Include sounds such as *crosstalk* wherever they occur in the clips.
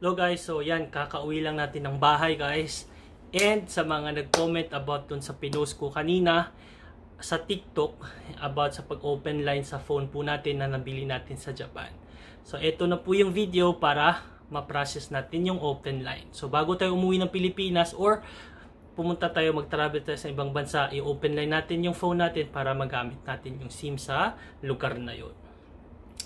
Hello guys, so yan, kakauwi lang natin ng bahay guys. And sa mga nag-comment about dun sa pinost ko kanina sa TikTok about sa pag-open line sa phone po natin na nabili natin sa Japan. So ito na po yung video para ma-process natin yung open line. So bago tayo umuwi ng Pilipinas or pumunta tayo mag-travel tayo sa ibang bansa, i-open line natin yung phone natin para magamit natin yung SIM sa lugar na yon.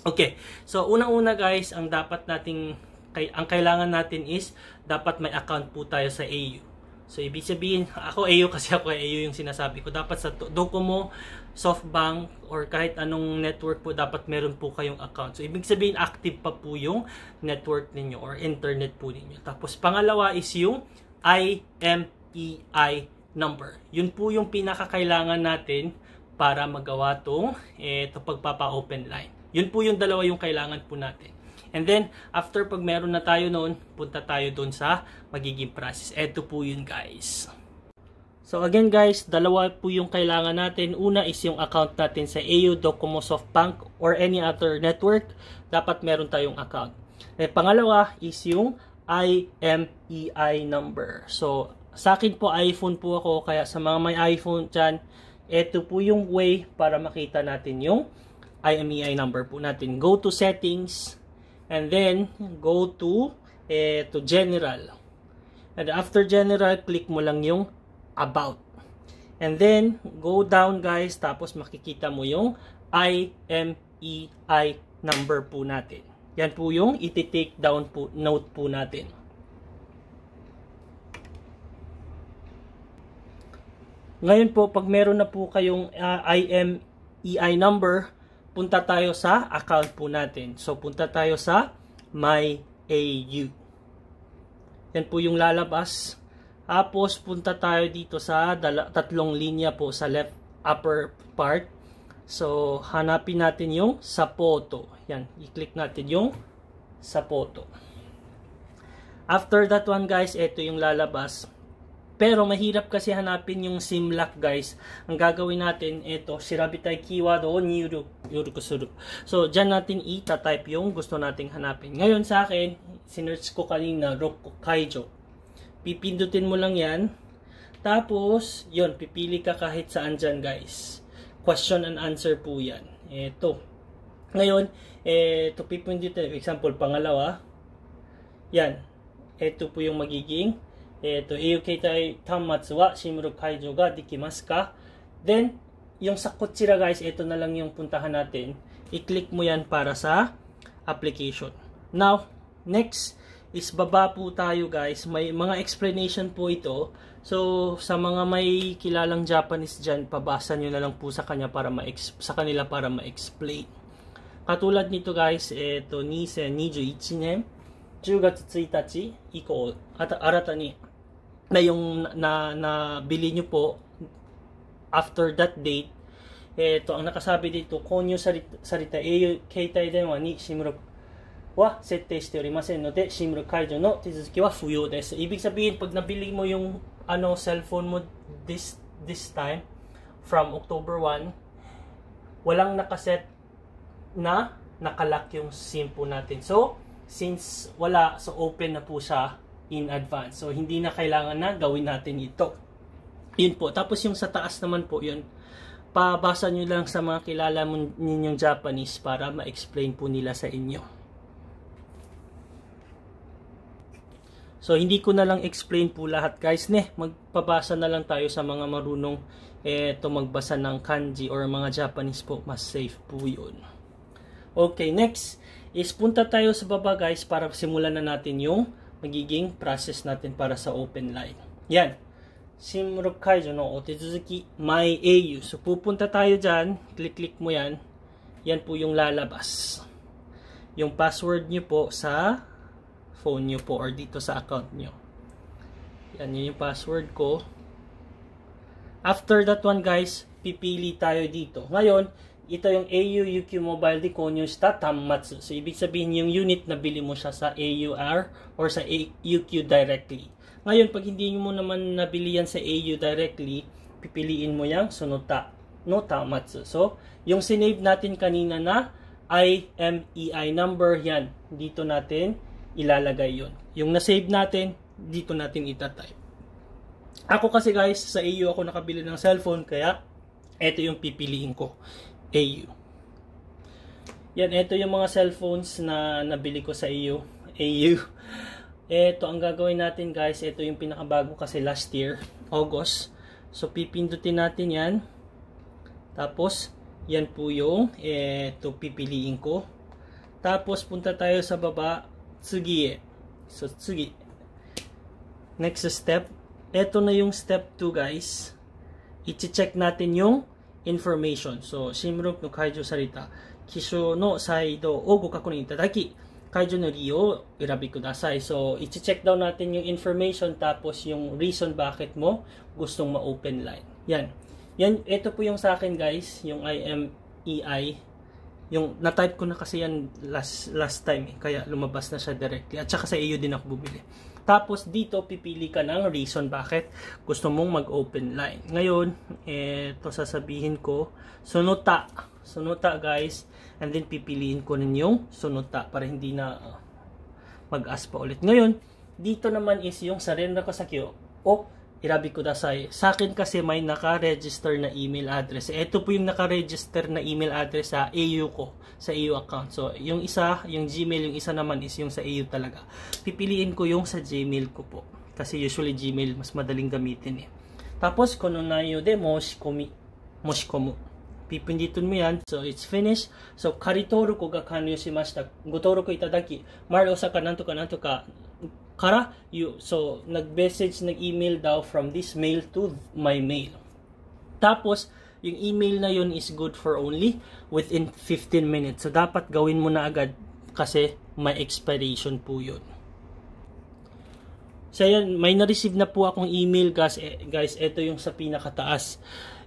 Okay, so unang-una guys, ang dapat nating ang kailangan natin is dapat may account po tayo sa AU. So ibig sabihin, *laughs* ako AU kasi ako AU yung sinasabi ko. Dapat sa Docomo, SoftBank or kahit anong network po dapat meron po kayong account. So ibig sabihin active pa po yung network ninyo or internet po ninyo. Tapos pangalawa is yung IMEI e number. Yun po yung pinakakailangan natin para magawa tong eh, pagpapa-open line. Yun po yung dalawa yung kailangan po natin. And then, after pag meron na tayo noon, punta tayo doon sa magiging process. Ito po yun guys. So again guys, dalawa po yung kailangan natin. Una is yung account natin sa AU, Docomo, SoftBank or any other network. Dapat meron tayong account. At eh, pangalawa is yung IMEI e number. So sa akin po iPhone po ako kaya sa mga may iPhone dyan, ito po yung way para makita natin yung IMEI e number po natin. Go to settings, and then go to eh, to general and after general click mo lang yung about and then go down guys tapos makikita mo yung IMEI e, number po natin yan po yung iti-take down po, note po natin ngayon po pag meron na po kayong uh, ah, IMEI number punta tayo sa account po natin. So, punta tayo sa My AU. Yan po yung lalabas. Tapos, punta tayo dito sa tatlong linya po sa left upper part. So, hanapin natin yung sa photo. Yan, i-click natin yung sa photo. After that one guys, ito yung lalabas. Pero mahirap kasi hanapin yung SIM lock guys. Ang gagawin natin, ito, si shirabitai keyword o nyuru, yurukusuru. So, dyan natin ita-type yung gusto nating hanapin. Ngayon sa akin, sinerch ko kanina, Rokkaijo. Pipindutin mo lang yan. Tapos, yon pipili ka kahit saan dyan guys. Question and answer po yan. Ito. Ngayon, ito pipindutin. Example, pangalawa. Yan. Ito po yung magiging えっ、ー、と、au 携帯端末は SIM ロック解除ができますか Then, yung sa kutsira guys, ito na lang yung puntahan natin. I-click mo yan para sa application. Now, next is baba po tayo guys. May mga explanation po ito. So, sa mga may kilalang Japanese dyan, pabasa nyo na lang po sa, kanya para ma sa kanila para ma-explain. Katulad nito guys, ito, 2021年10月1日以降、あた新たに na yung na, nabili nyo po after that date eto ang nakasabi dito konyo sarita, sarita au keitai denwa ni shimura wa settei shite orimasen node de shimura kaijo no tezuki wa fuyou desu ibig sabihin pag nabili mo yung ano cellphone mo this this time from October 1 walang nakaset na nakalock yung SIM po natin so since wala so open na po siya in advance. So, hindi na kailangan na gawin natin ito. Yun po. Tapos yung sa taas naman po yun, pabasa nyo lang sa mga kilala ninyong Japanese para ma-explain po nila sa inyo. So, hindi ko na lang explain po lahat guys. Ne, magpabasa na lang tayo sa mga marunong eto magbasa ng kanji or mga Japanese po. Mas safe po yun. Okay, next is punta tayo sa baba guys para simulan na natin yung magiging process natin para sa open line. Yan. Simrock Kaijo no Otezuzuki My AU. So pupunta tayo dyan. Click-click mo yan. Yan po yung lalabas. Yung password nyo po sa phone nyo po or dito sa account nyo. Yan yun yung password ko. After that one guys, pipili tayo dito. Ngayon, ito yung AUUQ Mobile Deconyo Stat Tammatsu. So, ibig sabihin yung unit na bili mo siya sa AUR or sa AUQ directly. Ngayon, pag hindi mo naman nabili yan sa AU directly, pipiliin mo yung sunuta, no Tammatsu. So, yung sinave natin kanina na IMEI e number, yan. Dito natin ilalagay yon. Yung na-save natin, dito natin ita-type. Ako kasi guys, sa AU ako nakabili ng cellphone, kaya ito yung pipiliin ko. AU. Yan, ito yung mga cellphones na nabili ko sa EU. AU. Ito, ang gagawin natin guys, ito yung pinakabago kasi last year, August. So, pipindutin natin yan. Tapos, yan po yung ito pipiliin ko. Tapos, punta tayo sa baba, Tsugie. So, Tsugie. Next step. Ito na yung step 2 guys. I-check natin yung information So, iti-check down natin yung information tapos yung reason bakit mo gustong ma-open line. Yan. Yan, ito po yung sa akin guys, yung IMEI. E yung na-type ko na kasi yan last, last time eh, kaya lumabas na siya directly. At saka sa iyo din ako bumili. Tapos dito pipili ka ng reason bakit gusto mong mag-open line. Ngayon, ito sasabihin ko, sunuta. Sunuta guys. And then pipiliin ko ninyong sunuta para hindi na ah, mag-ask pa ulit. Ngayon, dito naman is yung surrender ko sa queue o Irabi kudasai. Sa akin kasi may naka-register na email address. Ito po yung naka-register na email address sa AU ko, sa AU account. So, yung isa, yung Gmail, yung isa naman is yung sa AU talaga. Pipiliin ko yung sa Gmail ko po. Kasi usually Gmail, mas madaling gamitin eh. Tapos, kononayo de moshikomi, moshikomu. Pipinditun mo yan. So, it's finished. So, karitoru ko ga kanyo shimashita. Gotoru ko itadaki. Mario ka, nanto ka, nanto ka. から you, so nag-message, nag-email daw from this mail to my mail. Tapos, yung email na yun is good for only within 15 minutes. So, dapat gawin mo na agad kasi may expiration po yun. So, yan, may na-receive na po akong email guys. E, guys, ito yung sa pinakataas.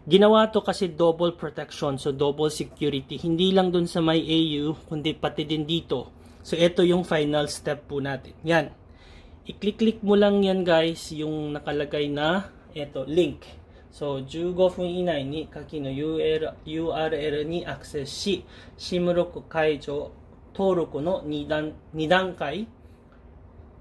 Ginawa to kasi double protection, so double security. Hindi lang dun sa my AU, kundi pati din dito. So, ito yung final step po natin. Yan. i-click-click mo lang yan guys yung nakalagay na eto, link. So,15 分以内に下記の URL, URL にアクセスし、SIM u ロ o ク解除登録の 2, 段2段階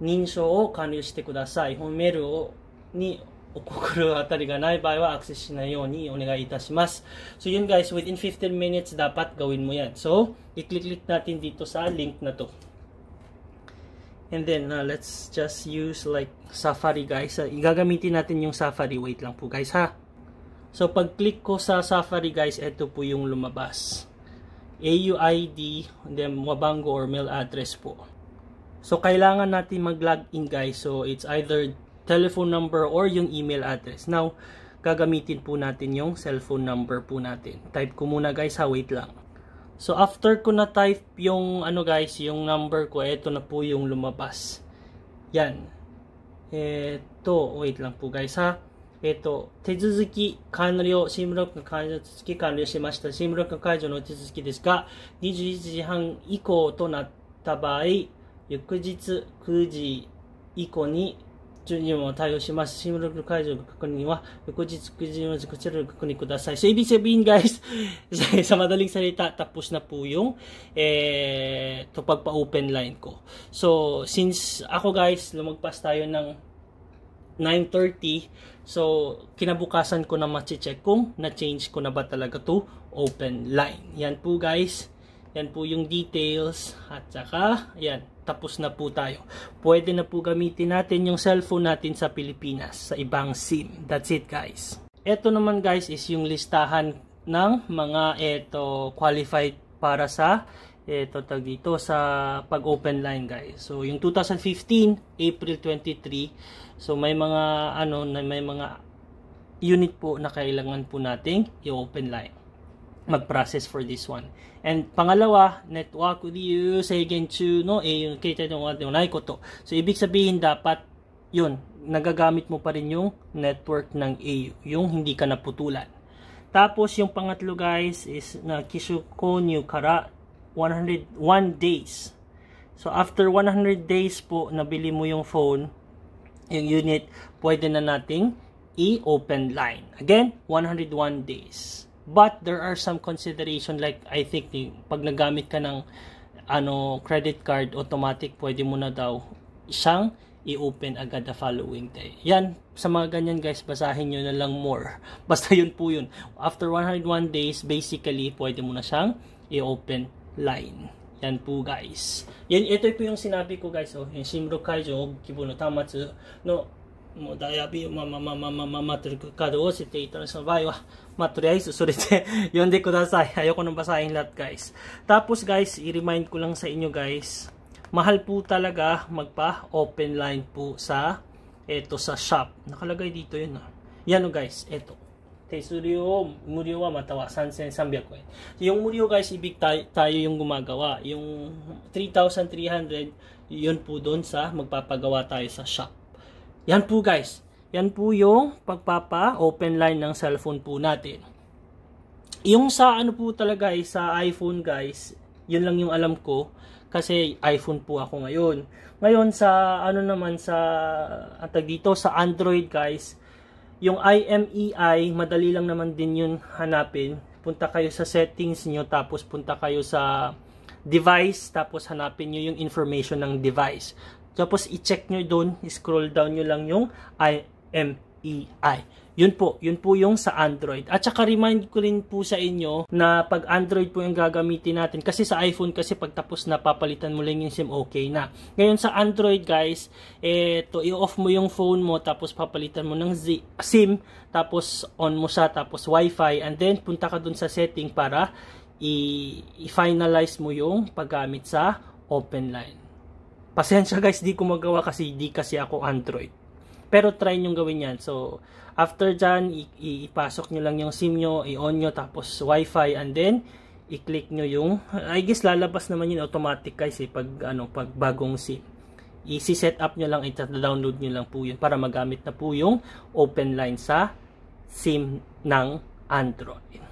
認証を完了してください。本メールをにお心当たりがない場合はアクセスしないようにお願いいたします。So yun guys, within 15 minutes dapat gawin mo yan. So, i-click-click natin dito sa link na to. And then, uh, let's just use like Safari guys. Uh, gagamitin natin yung Safari. Wait lang po guys ha. So, pag-click ko sa Safari guys, ito po yung lumabas. AUID, then Wabango or mail address po. So, kailangan natin mag-login guys. So, it's either telephone number or yung email address. Now, gagamitin po natin yung cellphone number po natin. Type ko muna guys ha, wait lang. So after ko na type yung ano guys, yung number ko, eto na po yung lumabas. Yan. Eto, wait lang po guys ha. Eto, 手続き完了、シムロック解除、手続き完了しました。シムロック解除の手続きですが、21時半以降となった場合、翌日9時以降に注意も対応します。シムログ解除の確認は翌日9時のこちらの確認ください. So, ibig sabihin guys, sa madaling salita, tapos na po yung eh, to pagpa-open line ko. So, since ako guys, lumagpas tayo ng 9.30, so kinabukasan ko na machi-check kung na-change ko na ba talaga to open line. Yan po guys, yan po yung details at saka, yan, tapos na po tayo. Pwede na po gamitin natin yung cellphone natin sa Pilipinas, sa ibang SIM. That's it guys. Ito naman guys is yung listahan ng mga ito qualified para sa ito tag dito sa pag-open line guys. So yung 2015 April 23 so may mga ano may mga unit po na kailangan po nating i-open line mag-process for this one. And pangalawa, network with you, seigen chu no, e yung kita yung unai koto. So, ibig sabihin dapat, yun, nagagamit mo pa rin yung network ng AU, yung hindi ka naputulan. Tapos, yung pangatlo guys is na kishukonyu kara 101 days. So, after 100 days po, nabili mo yung phone, yung unit, pwede na nating i-open line. Again, 101 days. But there are some consideration like I think eh, pag nagamit ka ng ano credit card automatic pwede mo na daw siyang i-open agad the following day. Yan, sa mga ganyan guys, basahin nyo na lang more. *laughs* Basta yun po yun. After 101 days, basically, pwede mo na siyang i-open line. Yan po guys. Yan, ito po yung sinabi ko guys. Oh, yung Shimro Kaijo, Kibo no Tamatsu no もう大学をまあまあまあまあまあまあ、まあ、とにかくをしていただく場合は、まあとりあえずそれで読んでください。Ayoko nang basahin lahat guys. Tapos guys, i-remind ko lang sa inyo guys, mahal po talaga magpa-open line po sa eto sa shop. Nakalagay dito yun. Ah. Yan o guys, eto. wa matawa, 3300円 yung murio guys, ibig tayo, tayo yung gumagawa. Yung 3,300, yun po doon sa magpapagawa tayo sa shop. Yan po guys. Yan po yung pagpapa-open line ng cellphone po natin. Yung sa ano po talaga guys, eh, sa iPhone guys, yun lang yung alam ko kasi iPhone po ako ngayon. Ngayon sa ano naman sa atag dito sa Android guys, yung IMEI, e madali lang naman din yun hanapin. Punta kayo sa settings nyo tapos punta kayo sa device tapos hanapin nyo yung information ng device. Tapos i-check nyo doon, scroll down nyo lang yung IMEI. E yun po, yun po yung sa Android. At saka remind ko rin po sa inyo na pag Android po yung gagamitin natin. Kasi sa iPhone kasi pag tapos na papalitan mo lang yung SIM okay na. Ngayon sa Android guys, eto i-off mo yung phone mo tapos papalitan mo ng Z SIM tapos on mo sa tapos Wi-Fi and then punta ka dun sa setting para i-finalize mo yung paggamit sa open line. Pasensya *laughs* guys, di ko magawa kasi di kasi ako Android. Pero try nyo gawin yan. So, after dyan, ipasok nyo lang yung SIM nyo, i-on nyo, tapos Wi-Fi, and then, i-click nyo yung, I guess lalabas naman yun automatic guys eh, pag, ano, pag bagong SIM. I-set up nyo lang, i-download nyo lang po yun para magamit na po yung open line sa SIM ng Android.